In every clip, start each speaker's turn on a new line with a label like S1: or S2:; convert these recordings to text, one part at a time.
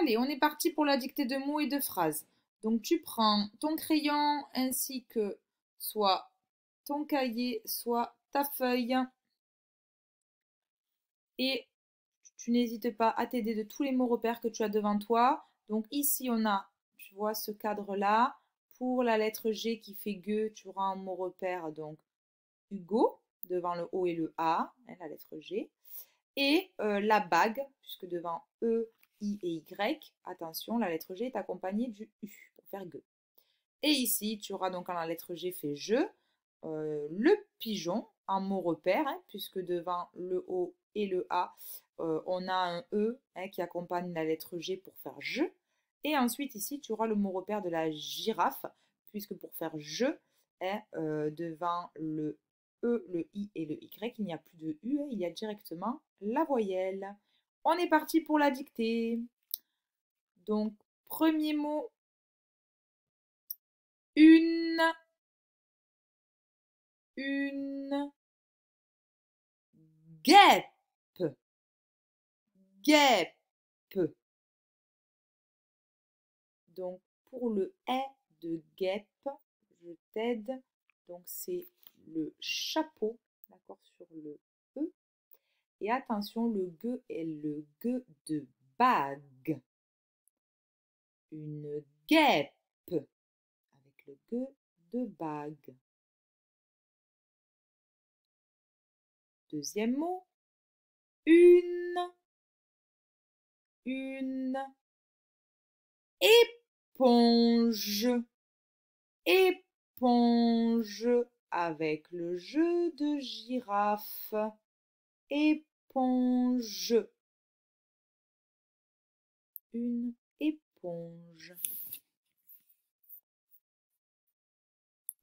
S1: Allez, on est parti pour la dictée de mots et de phrases. Donc tu prends ton crayon ainsi que soit ton cahier, soit ta feuille. Et tu n'hésites pas à t'aider de tous les mots repères que tu as devant toi. Donc ici, on a, tu vois, ce cadre-là. Pour la lettre G qui fait gueux, tu auras un mot repère, donc Hugo, devant le O et le A, hein, la lettre G. Et euh, la bague, puisque devant E, I et Y, attention, la lettre G est accompagnée du U pour faire G. Et ici, tu auras donc quand la lettre G fait je, euh, le pigeon en mot repère, hein, puisque devant le O et le A, euh, on a un E hein, qui accompagne la lettre G pour faire je. Et ensuite, ici, tu auras le mot repère de la girafe, puisque pour faire je, hein, euh, devant le E, le I et le Y, il n'y a plus de U, il y a directement la voyelle. On est parti pour la dictée. Donc, premier mot. Une.
S2: Une. Guêpe. Guêpe.
S1: Donc, pour le est » de guêpe, je t'aide. Donc, c'est le chapeau, d'accord, sur le et attention, le gueux est le gueux de bague. Une guêpe avec le gueux
S2: de bague. Deuxième mot, une, une
S1: éponge, éponge avec le jeu de girafe, éponge. Une éponge.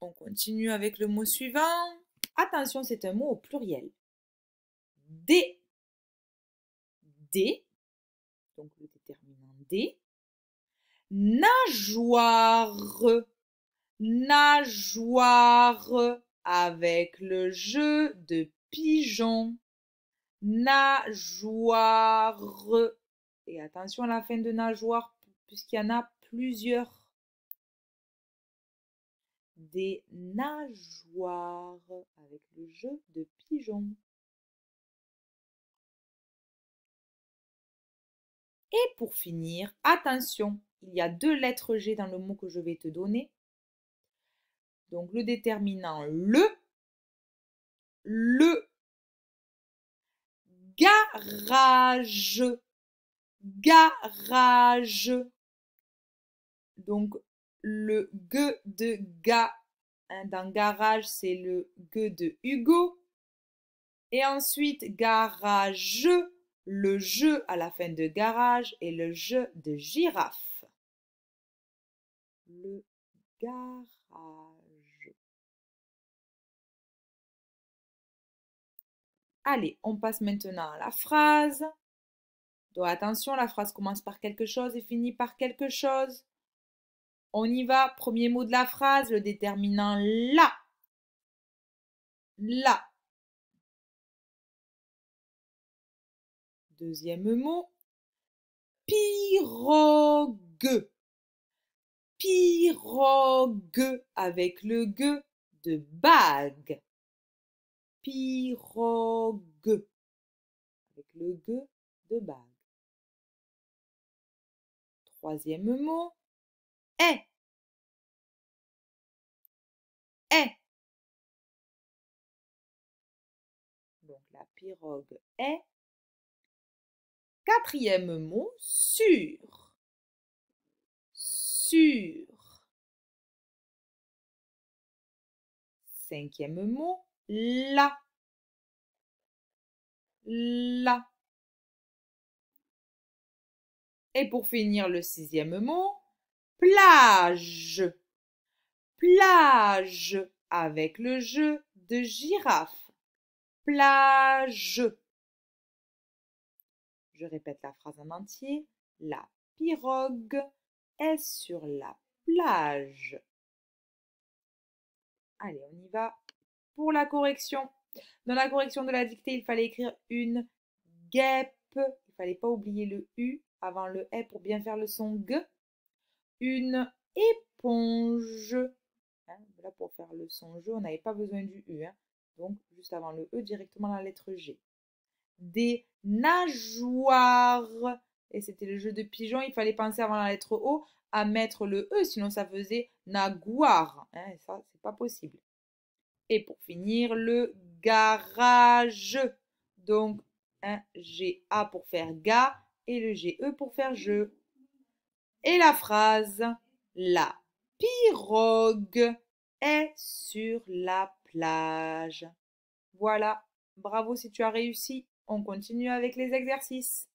S1: On continue avec le mot suivant. Attention, c'est un mot au pluriel.
S2: D. D.
S1: Donc le déterminant D. Nageoire. Nageoire. Avec le jeu de pigeons nageoire. Et attention à la fin de nageoire, puisqu'il y en a plusieurs. Des nageoires avec le jeu de pigeons.
S2: Et pour finir,
S1: attention, il y a deux lettres G dans le mot que je vais te donner. Donc le déterminant le garage, garage. Donc le gueux de gars hein, dans garage, c'est le gueux de Hugo. Et ensuite, garage, le jeu à la fin de garage et le jeu de girafe. Le garage. Allez, on passe maintenant à la phrase. Donc attention, la phrase commence par quelque chose et finit par quelque chose. On y va, premier mot de la phrase, le déterminant LA. LA.
S2: Deuxième mot,
S1: pirogue. Pirogue avec le GUE de bague pirogue,
S2: avec le gue de bague. Troisième mot, est. Est. Donc la pirogue est. Quatrième mot, sur. Sur. Cinquième mot, la la et pour
S1: finir le sixième mot plage plage avec le jeu de girafe plage je répète la phrase en entier la pirogue est sur la plage Allez, on y va pour la correction. Dans la correction de la dictée, il fallait écrire une guêpe. Il fallait pas oublier le U avant le E pour bien faire le son G. Une éponge. Hein, là, pour faire le son G, on n'avait pas besoin du U. Hein. Donc, juste avant le E, directement la lettre G. Des nageoires. Et c'était le jeu de pigeon. Il fallait penser avant la lettre O à mettre le E, sinon ça faisait nagoire. Hein, et ça, c'est pas possible. Et pour finir, le garage. Donc, un GA pour faire ga et le GE pour faire je. Et la phrase La pirogue est sur la plage. Voilà, bravo si tu as réussi. On continue avec les exercices.